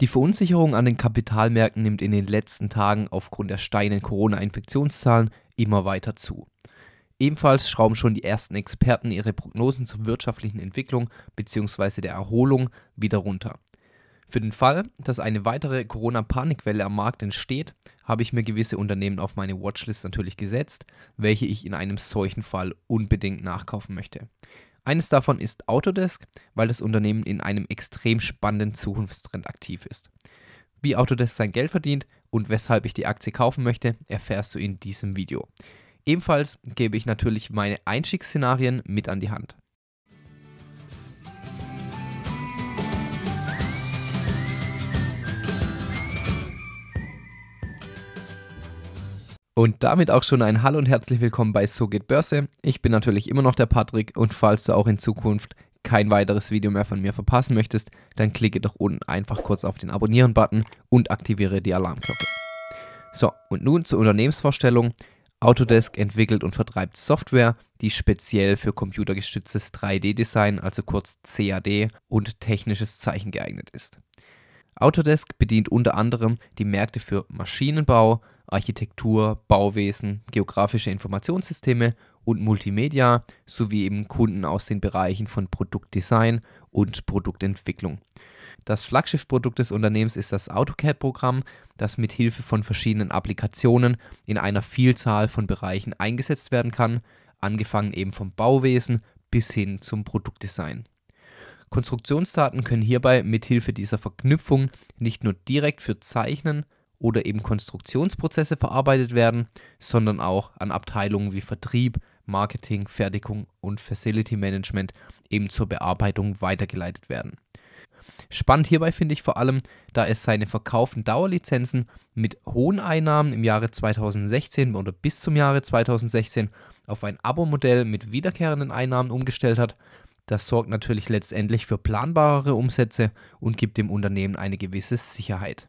Die Verunsicherung an den Kapitalmärkten nimmt in den letzten Tagen aufgrund der steigenden Corona-Infektionszahlen immer weiter zu. Ebenfalls schrauben schon die ersten Experten ihre Prognosen zur wirtschaftlichen Entwicklung bzw. der Erholung wieder runter. Für den Fall, dass eine weitere Corona-Panikwelle am Markt entsteht, habe ich mir gewisse Unternehmen auf meine Watchlist natürlich gesetzt, welche ich in einem solchen Fall unbedingt nachkaufen möchte. Eines davon ist Autodesk, weil das Unternehmen in einem extrem spannenden Zukunftstrend aktiv ist. Wie Autodesk sein Geld verdient und weshalb ich die Aktie kaufen möchte, erfährst du in diesem Video. Ebenfalls gebe ich natürlich meine Einstiegsszenarien mit an die Hand. Und damit auch schon ein Hallo und herzlich willkommen bei So geht Börse. Ich bin natürlich immer noch der Patrick und falls du auch in Zukunft kein weiteres Video mehr von mir verpassen möchtest, dann klicke doch unten einfach kurz auf den Abonnieren-Button und aktiviere die Alarmglocke. So, und nun zur Unternehmensvorstellung. Autodesk entwickelt und vertreibt Software, die speziell für computergestütztes 3D-Design, also kurz CAD, und technisches Zeichen geeignet ist. Autodesk bedient unter anderem die Märkte für Maschinenbau, Architektur, Bauwesen, geografische Informationssysteme und Multimedia sowie eben Kunden aus den Bereichen von Produktdesign und Produktentwicklung. Das Flaggschiffprodukt des Unternehmens ist das AutoCAD-Programm, das mit Hilfe von verschiedenen Applikationen in einer Vielzahl von Bereichen eingesetzt werden kann, angefangen eben vom Bauwesen bis hin zum Produktdesign. Konstruktionsdaten können hierbei mit Hilfe dieser Verknüpfung nicht nur direkt für Zeichnen, oder eben Konstruktionsprozesse verarbeitet werden, sondern auch an Abteilungen wie Vertrieb, Marketing, Fertigung und Facility Management eben zur Bearbeitung weitergeleitet werden. Spannend hierbei finde ich vor allem, da es seine verkauften Dauerlizenzen mit hohen Einnahmen im Jahre 2016 oder bis zum Jahre 2016 auf ein Abo-Modell mit wiederkehrenden Einnahmen umgestellt hat. Das sorgt natürlich letztendlich für planbarere Umsätze und gibt dem Unternehmen eine gewisse Sicherheit.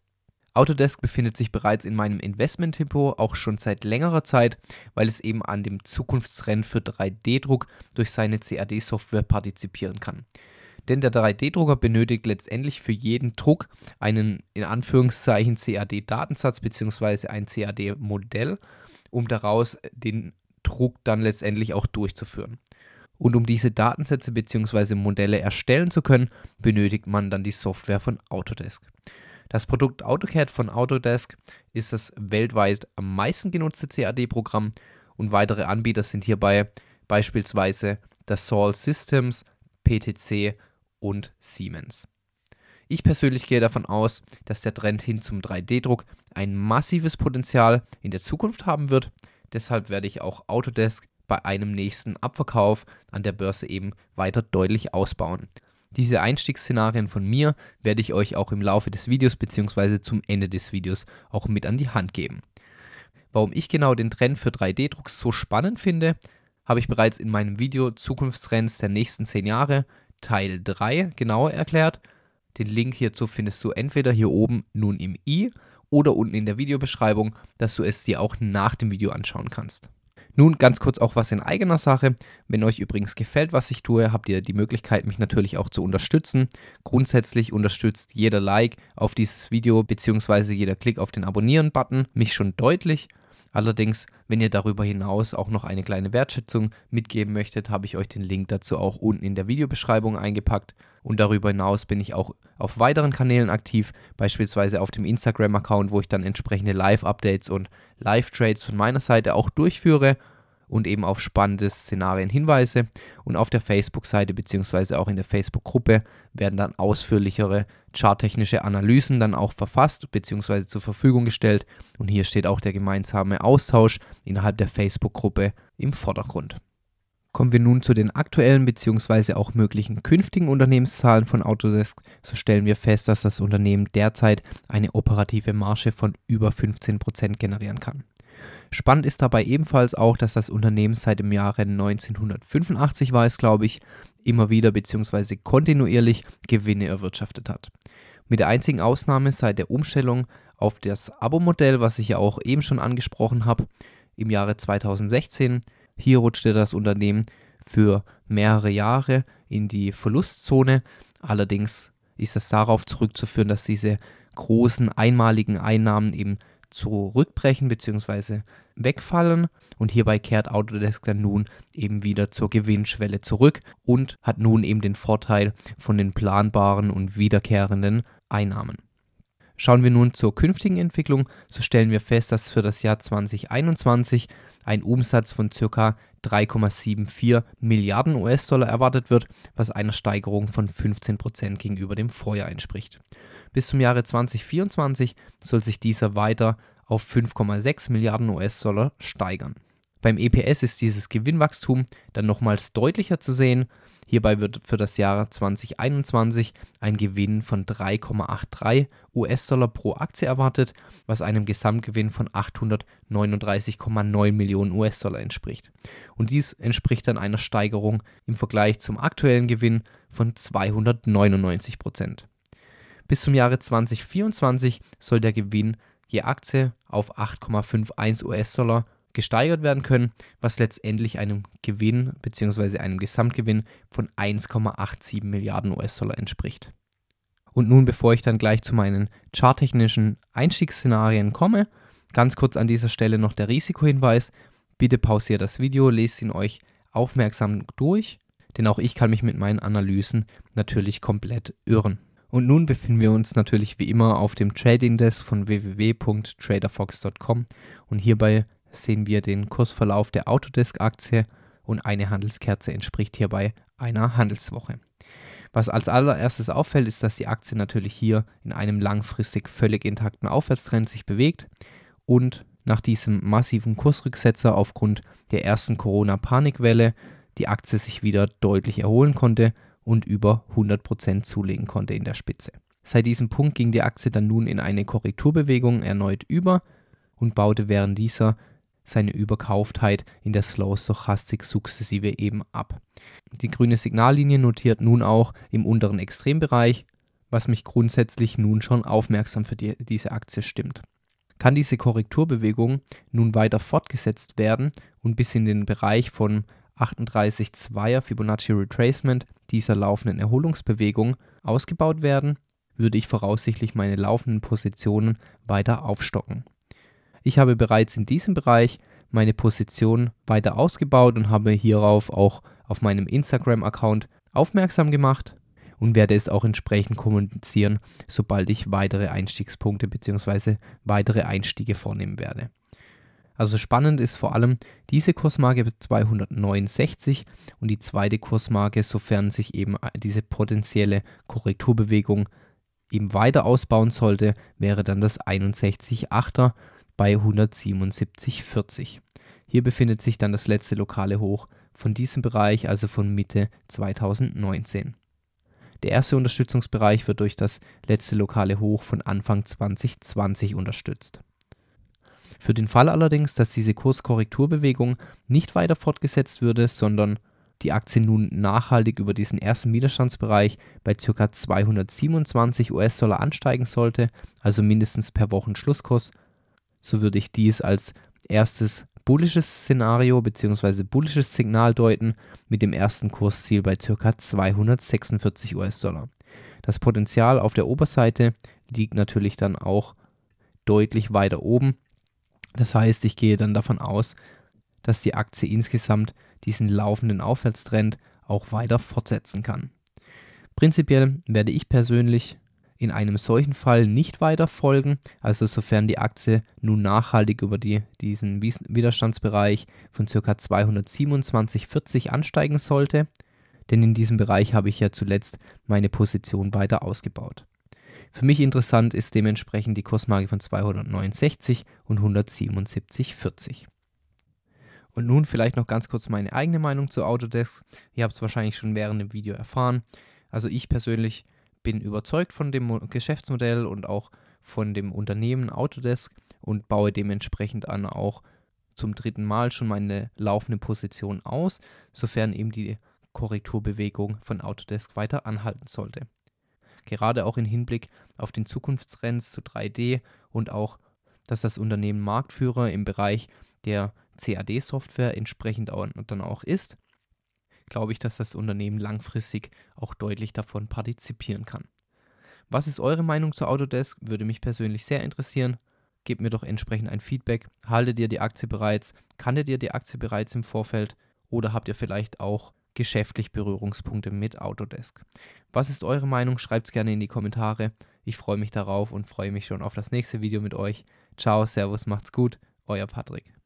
Autodesk befindet sich bereits in meinem investment tempo auch schon seit längerer Zeit, weil es eben an dem Zukunftstrend für 3D-Druck durch seine CAD-Software partizipieren kann. Denn der 3D-Drucker benötigt letztendlich für jeden Druck einen in Anführungszeichen CAD-Datensatz bzw. ein CAD-Modell, um daraus den Druck dann letztendlich auch durchzuführen. Und um diese Datensätze bzw. Modelle erstellen zu können, benötigt man dann die Software von Autodesk. Das Produkt AutoCAD von Autodesk ist das weltweit am meisten genutzte CAD-Programm und weitere Anbieter sind hierbei beispielsweise das Sol Systems, PTC und Siemens. Ich persönlich gehe davon aus, dass der Trend hin zum 3D-Druck ein massives Potenzial in der Zukunft haben wird. Deshalb werde ich auch Autodesk bei einem nächsten Abverkauf an der Börse eben weiter deutlich ausbauen. Diese Einstiegsszenarien von mir werde ich euch auch im Laufe des Videos bzw. zum Ende des Videos auch mit an die Hand geben. Warum ich genau den Trend für 3D-Drucks so spannend finde, habe ich bereits in meinem Video Zukunftstrends der nächsten 10 Jahre Teil 3 genauer erklärt. Den Link hierzu findest du entweder hier oben nun im i oder unten in der Videobeschreibung, dass du es dir auch nach dem Video anschauen kannst. Nun ganz kurz auch was in eigener Sache. Wenn euch übrigens gefällt, was ich tue, habt ihr die Möglichkeit, mich natürlich auch zu unterstützen. Grundsätzlich unterstützt jeder Like auf dieses Video bzw. jeder Klick auf den Abonnieren-Button mich schon deutlich Allerdings, wenn ihr darüber hinaus auch noch eine kleine Wertschätzung mitgeben möchtet, habe ich euch den Link dazu auch unten in der Videobeschreibung eingepackt. Und darüber hinaus bin ich auch auf weiteren Kanälen aktiv, beispielsweise auf dem Instagram-Account, wo ich dann entsprechende Live-Updates und Live-Trades von meiner Seite auch durchführe und eben auf spannende Szenarien Hinweise. Und auf der Facebook-Seite bzw. auch in der Facebook-Gruppe werden dann ausführlichere charttechnische Analysen dann auch verfasst bzw. zur Verfügung gestellt. Und hier steht auch der gemeinsame Austausch innerhalb der Facebook-Gruppe im Vordergrund. Kommen wir nun zu den aktuellen bzw. auch möglichen künftigen Unternehmenszahlen von Autodesk. So stellen wir fest, dass das Unternehmen derzeit eine operative Marge von über 15% generieren kann. Spannend ist dabei ebenfalls auch, dass das Unternehmen seit dem Jahre 1985 war es, glaube ich, immer wieder bzw. kontinuierlich Gewinne erwirtschaftet hat. Mit der einzigen Ausnahme seit der Umstellung auf das Abo-Modell, was ich ja auch eben schon angesprochen habe, im Jahre 2016. Hier rutschte das Unternehmen für mehrere Jahre in die Verlustzone. Allerdings ist das darauf zurückzuführen, dass diese großen einmaligen Einnahmen eben zurückbrechen bzw. wegfallen. Und hierbei kehrt Autodesk dann nun eben wieder zur Gewinnschwelle zurück und hat nun eben den Vorteil von den planbaren und wiederkehrenden Einnahmen. Schauen wir nun zur künftigen Entwicklung, so stellen wir fest, dass für das Jahr 2021 ein Umsatz von ca. 3,74 Milliarden US-Dollar erwartet wird, was einer Steigerung von 15% gegenüber dem Vorjahr entspricht. Bis zum Jahre 2024 soll sich dieser weiter auf 5,6 Milliarden US-Dollar steigern. Beim EPS ist dieses Gewinnwachstum dann nochmals deutlicher zu sehen. Hierbei wird für das Jahr 2021 ein Gewinn von 3,83 US-Dollar pro Aktie erwartet, was einem Gesamtgewinn von 839,9 Millionen US-Dollar entspricht. Und dies entspricht dann einer Steigerung im Vergleich zum aktuellen Gewinn von 299 Prozent. Bis zum Jahre 2024 soll der Gewinn je Aktie auf 8,51 US-Dollar gesteigert werden können, was letztendlich einem Gewinn bzw. einem Gesamtgewinn von 1,87 Milliarden US-Dollar entspricht. Und nun, bevor ich dann gleich zu meinen charttechnischen Einstiegsszenarien komme, ganz kurz an dieser Stelle noch der Risikohinweis. Bitte pausiert das Video, lest ihn euch aufmerksam durch, denn auch ich kann mich mit meinen Analysen natürlich komplett irren. Und nun befinden wir uns natürlich wie immer auf dem Trading Desk von www.traderfox.com und hierbei sehen wir den Kursverlauf der Autodesk-Aktie und eine Handelskerze entspricht hierbei einer Handelswoche. Was als allererstes auffällt, ist, dass die Aktie natürlich hier in einem langfristig völlig intakten Aufwärtstrend sich bewegt und nach diesem massiven Kursrücksetzer aufgrund der ersten Corona-Panikwelle die Aktie sich wieder deutlich erholen konnte und über 100% zulegen konnte in der Spitze. Seit diesem Punkt ging die Aktie dann nun in eine Korrekturbewegung erneut über und baute während dieser seine Überkauftheit in der Slow-Stochastik sukzessive eben ab. Die grüne Signallinie notiert nun auch im unteren Extrembereich, was mich grundsätzlich nun schon aufmerksam für die, diese Aktie stimmt. Kann diese Korrekturbewegung nun weiter fortgesetzt werden und bis in den Bereich von 38,2er Fibonacci Retracement dieser laufenden Erholungsbewegung ausgebaut werden, würde ich voraussichtlich meine laufenden Positionen weiter aufstocken. Ich habe bereits in diesem Bereich meine Position weiter ausgebaut und habe hierauf auch auf meinem Instagram-Account aufmerksam gemacht und werde es auch entsprechend kommunizieren, sobald ich weitere Einstiegspunkte bzw. weitere Einstiege vornehmen werde. Also spannend ist vor allem diese Kursmarke 269 und die zweite Kursmarke, sofern sich eben diese potenzielle Korrekturbewegung eben weiter ausbauen sollte, wäre dann das 61,8er bei 177,40. Hier befindet sich dann das letzte lokale Hoch von diesem Bereich, also von Mitte 2019. Der erste Unterstützungsbereich wird durch das letzte lokale Hoch von Anfang 2020 unterstützt. Für den Fall allerdings, dass diese Kurskorrekturbewegung nicht weiter fortgesetzt würde, sondern die Aktie nun nachhaltig über diesen ersten Widerstandsbereich bei ca. 227 US-Dollar ansteigen sollte, also mindestens per Wochen Schlusskurs, so würde ich dies als erstes bullisches Szenario bzw. bullisches Signal deuten mit dem ersten Kursziel bei ca. 246 US-Dollar. Das Potenzial auf der Oberseite liegt natürlich dann auch deutlich weiter oben. Das heißt, ich gehe dann davon aus, dass die Aktie insgesamt diesen laufenden Aufwärtstrend auch weiter fortsetzen kann. Prinzipiell werde ich persönlich in einem solchen Fall nicht weiter folgen, also sofern die Aktie nun nachhaltig über die, diesen Widerstandsbereich von ca. 227,40 ansteigen sollte, denn in diesem Bereich habe ich ja zuletzt meine Position weiter ausgebaut. Für mich interessant ist dementsprechend die Kursmarke von 269 und 177,40. Und nun vielleicht noch ganz kurz meine eigene Meinung zu Autodesk. Ihr habt es wahrscheinlich schon während dem Video erfahren. Also ich persönlich bin überzeugt von dem Geschäftsmodell und auch von dem Unternehmen Autodesk und baue dementsprechend an auch zum dritten Mal schon meine laufende Position aus, sofern eben die Korrekturbewegung von Autodesk weiter anhalten sollte. Gerade auch im Hinblick auf den Zukunftstrends zu 3D und auch, dass das Unternehmen Marktführer im Bereich der CAD-Software entsprechend auch, dann auch ist glaube ich, dass das Unternehmen langfristig auch deutlich davon partizipieren kann. Was ist eure Meinung zu Autodesk? Würde mich persönlich sehr interessieren. Gebt mir doch entsprechend ein Feedback. Haltet ihr die Aktie bereits? Kanntet ihr die Aktie bereits im Vorfeld? Oder habt ihr vielleicht auch geschäftlich Berührungspunkte mit Autodesk? Was ist eure Meinung? Schreibt es gerne in die Kommentare. Ich freue mich darauf und freue mich schon auf das nächste Video mit euch. Ciao, Servus, macht's gut. Euer Patrick.